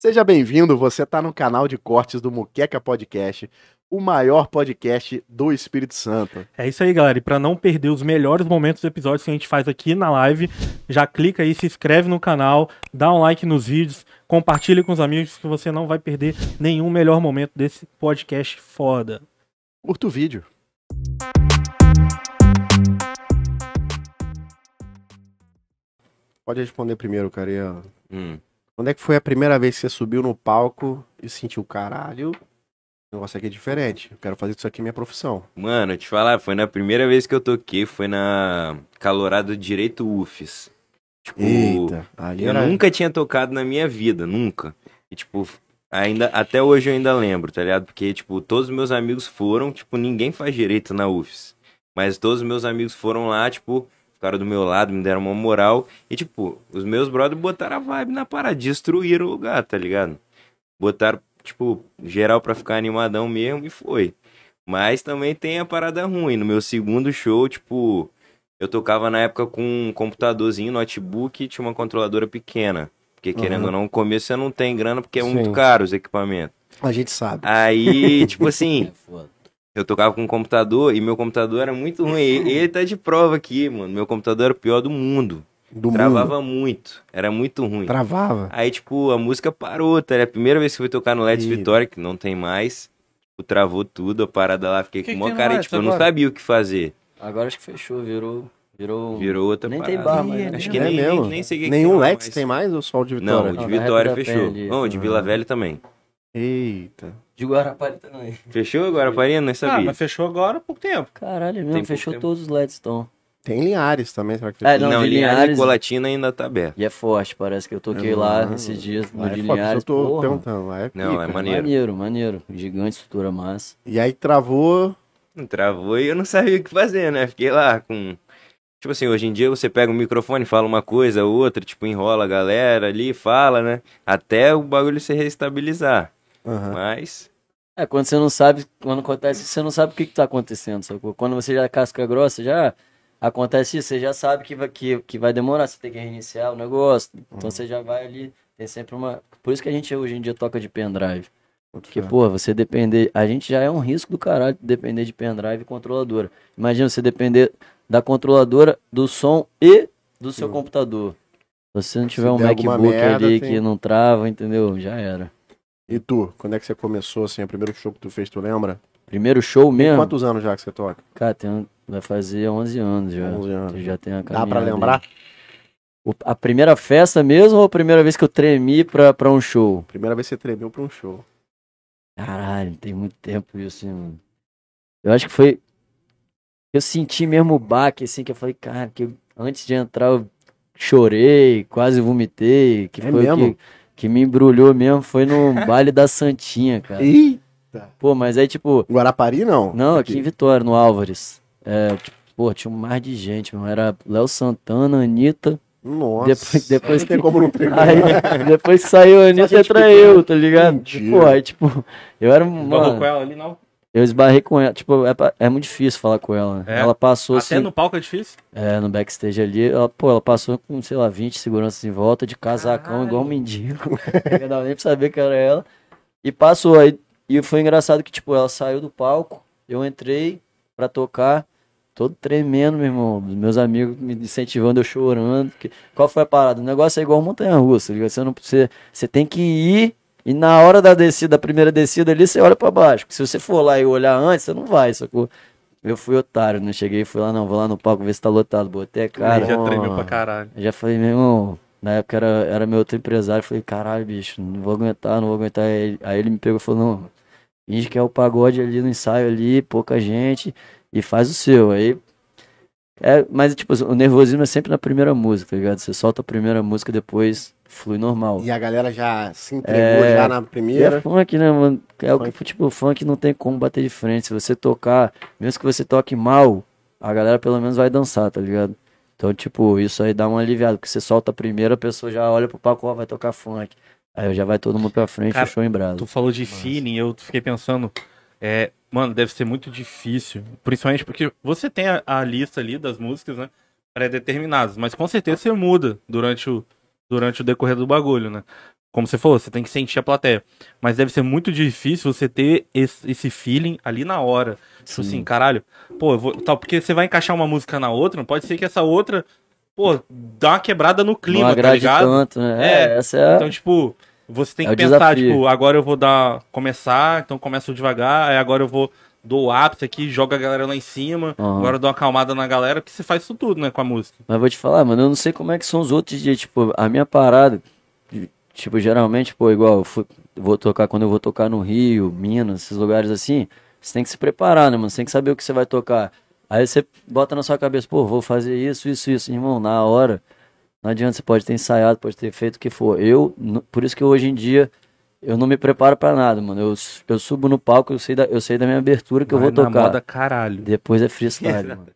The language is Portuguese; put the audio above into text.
Seja bem-vindo, você está no canal de cortes do Muqueca Podcast, o maior podcast do Espírito Santo. É isso aí, galera. E para não perder os melhores momentos dos episódios que a gente faz aqui na live, já clica aí, se inscreve no canal, dá um like nos vídeos, compartilha com os amigos que você não vai perder nenhum melhor momento desse podcast foda. Curta o vídeo. Pode responder primeiro, cara. Hum. Quando é que foi a primeira vez que você subiu no palco e sentiu, caralho, o negócio aqui é diferente. Eu quero fazer isso aqui minha profissão. Mano, te falar, foi na primeira vez que eu toquei, foi na Calorado Direito UFES. Tipo, Eita, eu era... nunca tinha tocado na minha vida, nunca. E tipo, ainda até hoje eu ainda lembro, tá ligado? Porque tipo, todos os meus amigos foram, tipo, ninguém faz direito na UFES. Mas todos os meus amigos foram lá, tipo, ficaram do meu lado, me deram uma moral. E, tipo, os meus brothers botaram a vibe na parada, destruíram o lugar, tá ligado? Botaram, tipo, geral pra ficar animadão mesmo e foi. Mas também tem a parada ruim. No meu segundo show, tipo, eu tocava na época com um computadorzinho, notebook e tinha uma controladora pequena. Porque, querendo uhum. ou não, no começo você não tem grana porque é Sim. muito caro os equipamentos. A gente sabe. Aí, tipo assim. É foda. Eu tocava com um computador e meu computador era muito ruim. e ele tá de prova aqui, mano. Meu computador era o pior do mundo. Do Travava mundo. muito. Era muito ruim. Travava? Aí, tipo, a música parou, tá? Era a primeira vez que eu fui tocar no Let's e... Vitória, que não tem mais. Tipo, travou tudo, a parada lá. Fiquei que com uma cara, e, tipo, agora? eu não sabia o que fazer. Agora acho que fechou, virou... Virou, virou outra nem parada. tem bar, mas... Né? Acho que é nem, mesmo. nem, nem sei que Nenhum que Lex mas... tem mais ou só o de Vitória? Não, o de Vitória fechou. Não, o de Vila ah. Velha também. Eita de Guarapari também. Fechou Guarapari? Não ah, sabia. Ah, mas fechou agora há pouco tempo. Caralho, mesmo, Tem fechou tempo. todos os Ledstone. Então. Tem Linhares também, será que é, fechou? É, não, não Linhares, e Colatina ainda tá aberto. E é forte, parece que eu toquei não, lá esses dias no é de Linhares. eu tô porra. perguntando, lá é pica. Não, é né? maneiro. Maneiro, maneiro. Gigante, estrutura massa. E aí travou... Travou e eu não sabia o que fazer, né? Fiquei lá com... Tipo assim, hoje em dia você pega o microfone, fala uma coisa, outra, tipo, enrola a galera ali, fala, né? Até o bagulho se reestabilizar. Uhum. Mas. É, quando você não sabe, quando acontece isso, você não sabe o que, está acontecendo, sacou? Quando você já é casca grossa, já acontece isso, você já sabe que vai, que, que vai demorar, você tem que reiniciar o negócio. Então uhum. você já vai ali, tem sempre uma. Por isso que a gente hoje em dia toca de pendrive. Porque, pô, você depender. A gente já é um risco do caralho depender de pendrive e controladora. Imagina você depender da controladora, do som e do seu uhum. computador. Se você não tiver Se um MacBook merda, ali tem... que não trava, entendeu? Já era. E tu, quando é que você começou, assim, o primeiro show que tu fez, tu lembra? Primeiro show mesmo? Tem quantos anos já que você toca? Cara, tem, vai fazer 11 anos já. 11 anos. Já tem a Dá pra lembrar? A primeira festa mesmo ou a primeira vez que eu tremi pra, pra um show? Primeira vez que você tremeu pra um show. Caralho, tem muito tempo isso, hein, mano. Eu acho que foi... Eu senti mesmo o baque, assim, que eu falei, cara, que eu, antes de entrar eu chorei, quase vomitei. Que é foi mesmo? Que que me embrulhou mesmo foi no baile da Santinha, cara. Eita! Pô, mas aí, é tipo. Guarapari, não? Não, aqui, aqui em Vitória, no Álvares. É, tipo, pô, tinha um mar de gente, meu. Era Léo Santana, Anitta. Nossa. Depois, depois que, como não pegar. Aí, depois que saiu a Anitta, entra eu, tipo, tá ligado? tipo aí, tipo, eu era um. Não com ela ali, não? Eu esbarrei com ela, tipo, é, é muito difícil falar com ela. É. Ela passou. Até assim, no palco é difícil? É, no backstage ali, ela, pô, ela passou com, sei lá, 20 seguranças em volta, de casacão, igual um mendigo. não nem pra saber que era ela. E passou aí. E foi engraçado que, tipo, ela saiu do palco, eu entrei pra tocar, todo tremendo, meu irmão. Meus amigos me incentivando, eu chorando. Qual foi a parada? O negócio é igual montanha russa, tá você não. Você, você tem que ir e na hora da descida, da primeira descida ali, você olha para baixo. se você for lá e olhar antes, você não vai, sacou? Eu fui otário, não né? cheguei fui lá, não, vou lá no palco ver se tá lotado. Botei a cara. Já tremeu pra caralho. Já falei, meu irmão, na época era, era meu outro empresário. Falei, caralho, bicho, não vou aguentar, não vou aguentar. Aí, aí ele me pegou e falou, não, finge que é o pagode ali no ensaio ali, pouca gente, e faz o seu. Aí. É, mas, tipo, o nervosismo é sempre na primeira música, tá ligado? Você solta a primeira música, depois flui normal. E a galera já se entregou é, já na é primeira. É funk, né, mano? É o que, tipo, o funk não tem como bater de frente. Se você tocar, mesmo que você toque mal, a galera pelo menos vai dançar, tá ligado? Então, tipo, isso aí dá um aliviado, porque você solta a primeira, a pessoa já olha pro palco, ó, vai tocar funk. Aí já vai todo mundo pra frente, Cara, show em brasa. Tu falou de feeling, eu fiquei pensando, é, mano, deve ser muito difícil, principalmente porque você tem a, a lista ali das músicas, né, pré-determinadas, mas com certeza você muda durante o, durante o decorrer do bagulho, né? Como você falou, você tem que sentir a plateia. Mas deve ser muito difícil você ter esse, esse feeling ali na hora. Tipo assim, caralho, pô, eu vou. Tal, porque você vai encaixar uma música na outra, não pode ser que essa outra, pô, dá uma quebrada no clima, tá ligado? Tanto, né? É. é, essa é a... Então, tipo, você tem é que pensar, desafio. tipo, agora eu vou dar. começar, então começo devagar, aí agora eu vou dou o ápice aqui, joga a galera lá em cima, uhum. agora dou uma acalmada na galera, porque você faz isso tudo, né, com a música. Mas vou te falar, mano, eu não sei como é que são os outros dias, tipo, a minha parada, tipo, geralmente, pô, igual, eu fui, vou tocar quando eu vou tocar no Rio, Minas, esses lugares assim, você tem que se preparar, né, mano, você tem que saber o que você vai tocar. Aí você bota na sua cabeça, pô, vou fazer isso, isso, isso, irmão, na hora, não adianta, você pode ter ensaiado, pode ter feito o que for. Eu, por isso que hoje em dia eu não me preparo para nada, mano. Eu, eu subo no palco, eu sei da, eu sei da minha abertura que Vai eu vou tocar. Moda, caralho. Depois é freestyle, mano.